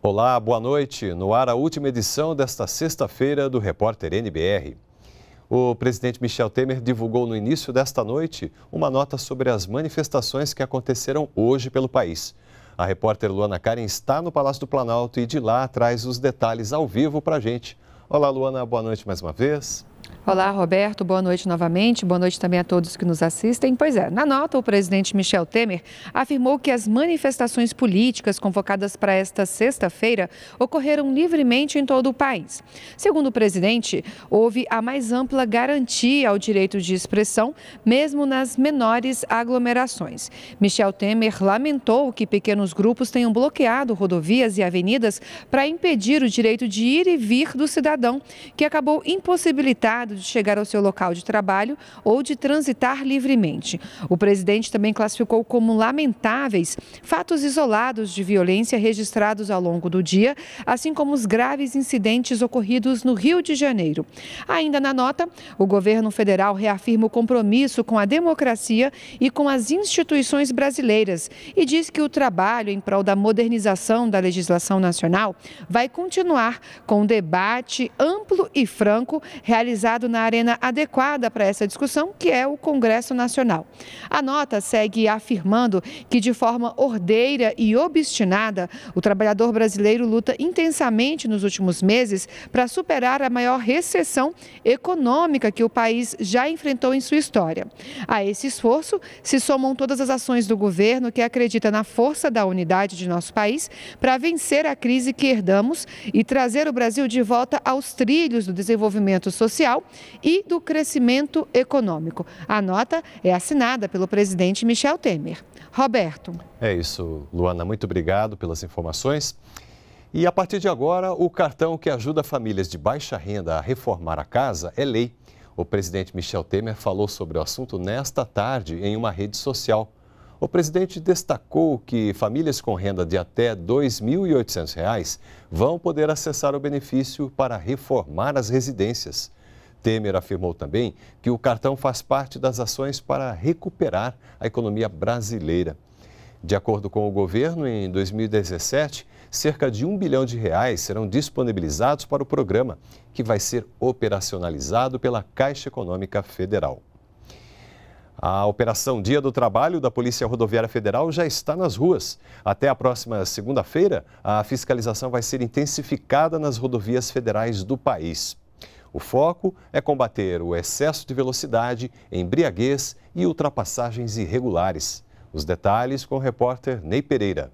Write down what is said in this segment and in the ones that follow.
Olá, boa noite. No ar, a última edição desta sexta-feira do Repórter NBR. O presidente Michel Temer divulgou no início desta noite uma nota sobre as manifestações que aconteceram hoje pelo país. A repórter Luana Karen está no Palácio do Planalto e de lá traz os detalhes ao vivo para a gente. Olá, Luana, boa noite mais uma vez. Olá, Roberto. Boa noite novamente. Boa noite também a todos que nos assistem. Pois é, na nota, o presidente Michel Temer afirmou que as manifestações políticas convocadas para esta sexta-feira ocorreram livremente em todo o país. Segundo o presidente, houve a mais ampla garantia ao direito de expressão, mesmo nas menores aglomerações. Michel Temer lamentou que pequenos grupos tenham bloqueado rodovias e avenidas para impedir o direito de ir e vir do cidadão, que acabou impossibilitar de chegar ao seu local de trabalho ou de transitar livremente. O presidente também classificou como lamentáveis fatos isolados de violência registrados ao longo do dia, assim como os graves incidentes ocorridos no Rio de Janeiro. Ainda na nota, o governo federal reafirma o compromisso com a democracia e com as instituições brasileiras e diz que o trabalho em prol da modernização da legislação nacional vai continuar com um debate amplo e franco realizado realizado na arena adequada para essa discussão, que é o Congresso Nacional. A nota segue afirmando que, de forma ordeira e obstinada, o trabalhador brasileiro luta intensamente nos últimos meses para superar a maior recessão econômica que o país já enfrentou em sua história. A esse esforço se somam todas as ações do governo que acredita na força da unidade de nosso país para vencer a crise que herdamos e trazer o Brasil de volta aos trilhos do desenvolvimento social social e do crescimento econômico. A nota é assinada pelo presidente Michel Temer. Roberto. É isso, Luana, muito obrigado pelas informações. E a partir de agora, o cartão que ajuda famílias de baixa renda a reformar a casa é lei. O presidente Michel Temer falou sobre o assunto nesta tarde em uma rede social. O presidente destacou que famílias com renda de até R$ 2.800 vão poder acessar o benefício para reformar as residências. Temer afirmou também que o cartão faz parte das ações para recuperar a economia brasileira. De acordo com o governo, em 2017, cerca de um bilhão de reais serão disponibilizados para o programa, que vai ser operacionalizado pela Caixa Econômica Federal. A Operação Dia do Trabalho da Polícia Rodoviária Federal já está nas ruas. Até a próxima segunda-feira, a fiscalização vai ser intensificada nas rodovias federais do país. O foco é combater o excesso de velocidade, embriaguez e ultrapassagens irregulares. Os detalhes com o repórter Ney Pereira.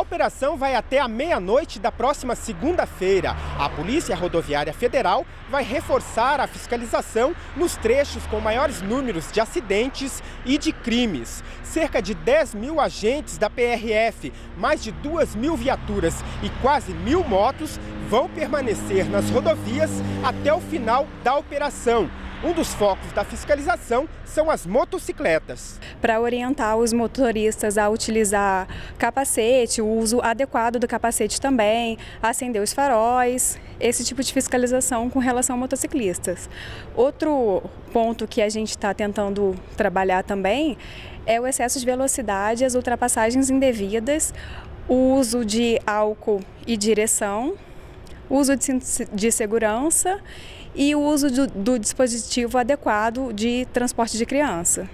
A operação vai até a meia-noite da próxima segunda-feira. A Polícia Rodoviária Federal vai reforçar a fiscalização nos trechos com maiores números de acidentes e de crimes. Cerca de 10 mil agentes da PRF, mais de 2 mil viaturas e quase mil motos vão permanecer nas rodovias até o final da operação um dos focos da fiscalização são as motocicletas. Para orientar os motoristas a utilizar capacete, o uso adequado do capacete também, acender os faróis, esse tipo de fiscalização com relação a motociclistas. Outro ponto que a gente está tentando trabalhar também é o excesso de velocidade, as ultrapassagens indevidas, o uso de álcool e direção, uso de de segurança e o uso do, do dispositivo adequado de transporte de criança.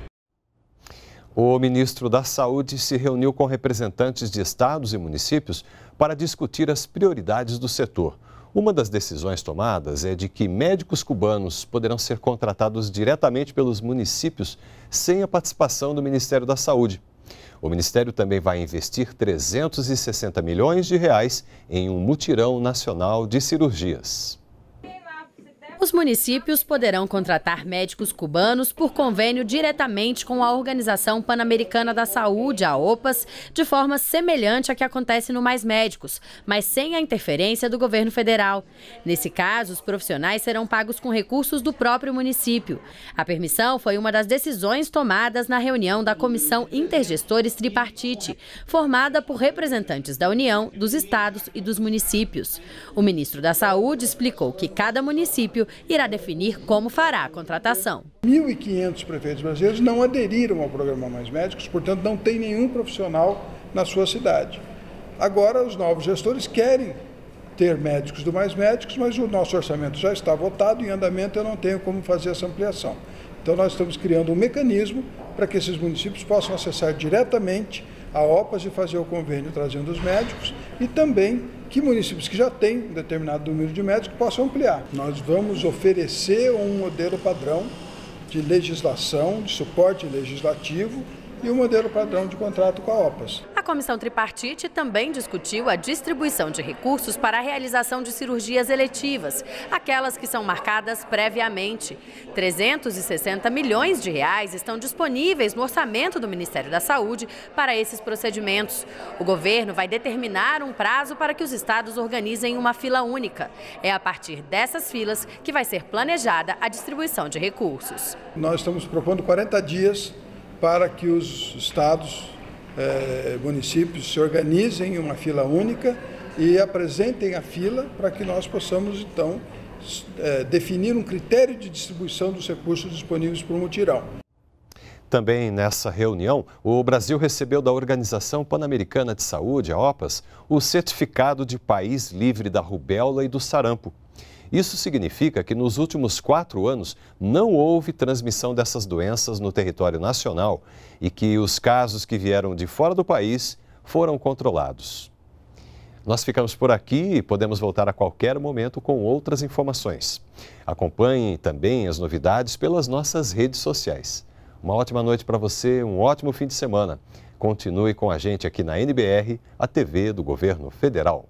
O ministro da Saúde se reuniu com representantes de estados e municípios para discutir as prioridades do setor. Uma das decisões tomadas é de que médicos cubanos poderão ser contratados diretamente pelos municípios sem a participação do Ministério da Saúde. O Ministério também vai investir 360 milhões de reais em um mutirão nacional de cirurgias. Os municípios poderão contratar médicos cubanos por convênio diretamente com a Organização Pan-Americana da Saúde, a OPAS, de forma semelhante à que acontece no Mais Médicos, mas sem a interferência do governo federal. Nesse caso, os profissionais serão pagos com recursos do próprio município. A permissão foi uma das decisões tomadas na reunião da Comissão Intergestores Tripartite, formada por representantes da União, dos estados e dos municípios. O ministro da Saúde explicou que cada município irá definir como fará a contratação. 1.500 prefeitos brasileiros não aderiram ao programa Mais Médicos, portanto, não tem nenhum profissional na sua cidade. Agora, os novos gestores querem ter médicos do Mais Médicos, mas o nosso orçamento já está votado, em andamento eu não tenho como fazer essa ampliação. Então, nós estamos criando um mecanismo para que esses municípios possam acessar diretamente a OPAS e fazer o convênio trazendo os médicos e também que municípios que já têm um determinado número de médicos possam ampliar. Nós vamos oferecer um modelo padrão de legislação, de suporte legislativo e um modelo padrão de contrato com a OPAS comissão tripartite também discutiu a distribuição de recursos para a realização de cirurgias eletivas, aquelas que são marcadas previamente. 360 milhões de reais estão disponíveis no orçamento do Ministério da Saúde para esses procedimentos. O governo vai determinar um prazo para que os estados organizem uma fila única. É a partir dessas filas que vai ser planejada a distribuição de recursos. Nós estamos propondo 40 dias para que os estados eh, municípios se organizem em uma fila única e apresentem a fila para que nós possamos, então, eh, definir um critério de distribuição dos recursos disponíveis para o mutirão. Também nessa reunião, o Brasil recebeu da Organização Pan-Americana de Saúde, a OPAS, o certificado de país livre da rubéola e do sarampo. Isso significa que nos últimos quatro anos não houve transmissão dessas doenças no território nacional e que os casos que vieram de fora do país foram controlados. Nós ficamos por aqui e podemos voltar a qualquer momento com outras informações. Acompanhem também as novidades pelas nossas redes sociais. Uma ótima noite para você, um ótimo fim de semana. Continue com a gente aqui na NBR, a TV do Governo Federal.